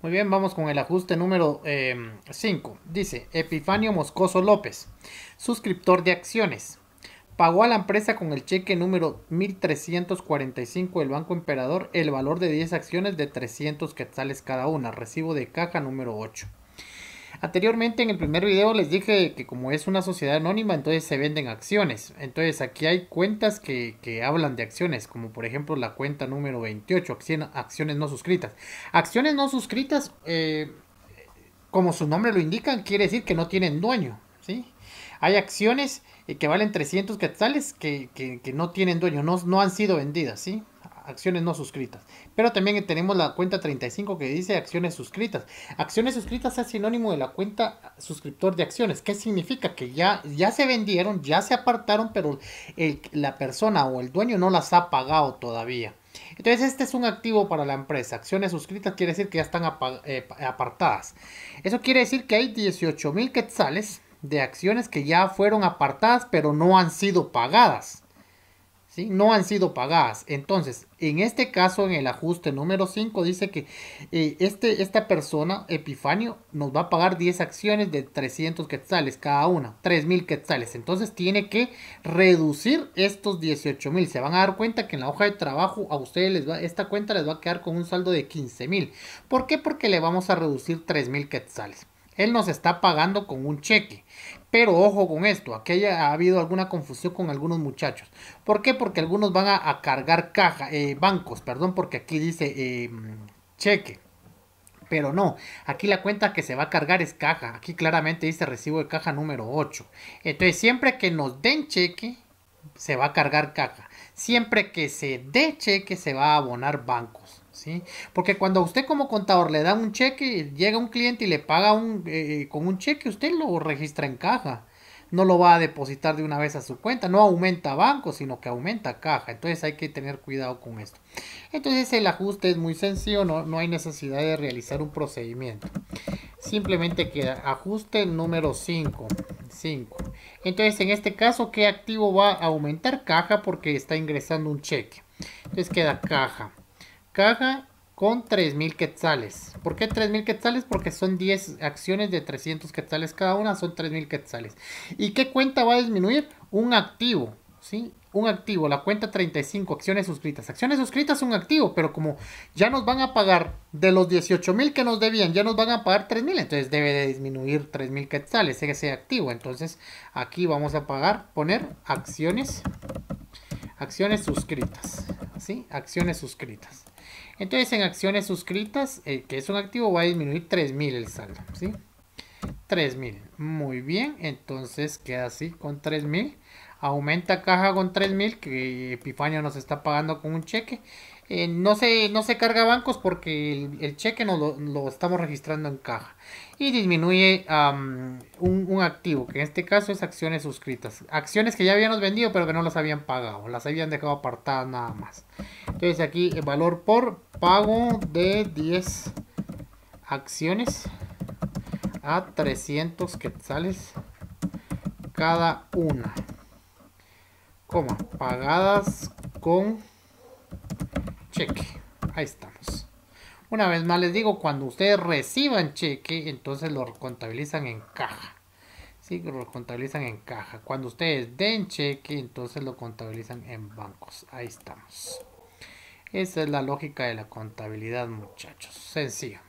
Muy bien, vamos con el ajuste número 5. Em, Dice Epifanio Moscoso López, suscriptor de acciones. Pagó a la empresa con el cheque número 1345 del Banco Emperador el valor de 10 acciones de 300 quetzales cada una. Recibo de caja número 8. Anteriormente en el primer video les dije que como es una sociedad anónima, entonces se venden acciones. Entonces aquí hay cuentas que, hablan de acciones, como por ejemplo la cuenta número 28, acciones, no suscritas. Acciones no suscritas, eh, como su nombre lo indica quiere decir que no tienen dueño. ¿sí? Hay acciones eh, que valen 300 quetzales que, que no tienen dueño, no, no han sido vendidas. ¿sí? acciones no suscritas. Pero también tenemos la cuenta 35 que dice acciones suscritas. Acciones suscritas es sinónimo de la cuenta suscriptor de acciones. ¿Qué significa? Que ya, ya se vendieron, ya se apartaron, pero la persona o el dueño no las ha pagado todavía. Entonces este es un activo para la empresa. Acciones suscritas quiere decir que ya están eh, apartadas. Eso quiere decir que hay 18 mil quetzales de acciones que ya fueron apartadas pero no han sido pagadas. No han sido pagadas. Entonces, en este caso, en el ajuste número 5, dice que eh, este, esta persona, Epifanio, nos va a pagar 10 acciones de 300 quetzales cada una, 3.000 quetzales. Entonces, tiene que reducir estos 18.000. Se van a dar cuenta que en la hoja de trabajo a ustedes les va, esta cuenta les va a quedar con un saldo de 15.000. ¿Por qué? Porque le vamos a reducir 3.000 quetzales. Él nos está pagando con un cheque. Pero ojo con esto, aquí ha habido alguna confusión con algunos muchachos. ¿Por qué? Porque algunos van a, cargar caja, eh, bancos, perdón, porque aquí dice em, cheque. Pero no, aquí la cuenta que se va a cargar es caja. Aquí claramente dice recibo de caja número 8. Entonces siempre que nos den cheque, se va a cargar caja. Siempre que se dé cheque, se va a abonar bancos. Porque cuando usted como contador le da un cheque, llega un cliente y le paga eh, eh, con un cheque, usted lo registra en caja. No lo va a depositar de una vez a su cuenta, no aumenta banco, sino que aumenta caja. Entonces hay que tener cuidado con esto. Entonces el ajuste es muy sencillo, no, hay necesidad de realizar un procedimiento. Simplemente queda ajuste número 5. 5. Entonces en este caso, ¿qué activo va a aumentar? Caja porque está ingresando un cheque. Entonces queda caja caja con 3.000 quetzales. ¿Por qué 3.000 quetzales? Porque son 10 acciones de 300 quetzales cada una, son 3.000 quetzales. ¿Y qué cuenta va a disminuir? Un activo, ¿sí? Un activo, la cuenta 35, acciones suscritas. Acciones suscritas un activo, pero como ya nos van a pagar de los 18.000 que nos debían, ya nos van a pagar 3.000, entonces debe de disminuir 3.000 quetzales ese activo. Entonces aquí vamos a pagar, poner acciones, acciones suscritas, ¿sí? Acciones suscritas. Entonces en acciones suscritas, el eh, que es un activo, va a disminuir 3.000 el saldo, ¿sí? 3.000. Muy bien, entonces queda así con 3.000 aumenta caja con 3.000 que Epifanio nos está pagando con un cheque. Eh, no, se, no se carga bancos porque el, cheque no lo, estamos registrando en caja. Y disminuye un, un, activo, que en este caso es acciones suscritas. Acciones que ya habíamos vendido pero que no las habían pagado, las habían dejado apartadas nada más. Entonces aquí el valor por pago de 10 acciones a 300 quetzales cada una coma, pagadas con cheque. Ahí estamos. Una vez más les digo, cuando ustedes reciban cheque, entonces lo contabilizan en caja. Sí, lo contabilizan en caja. Cuando ustedes den cheque, entonces lo contabilizan en bancos. Ahí estamos. Esa es la lógica de la contabilidad, muchachos. Sencillo.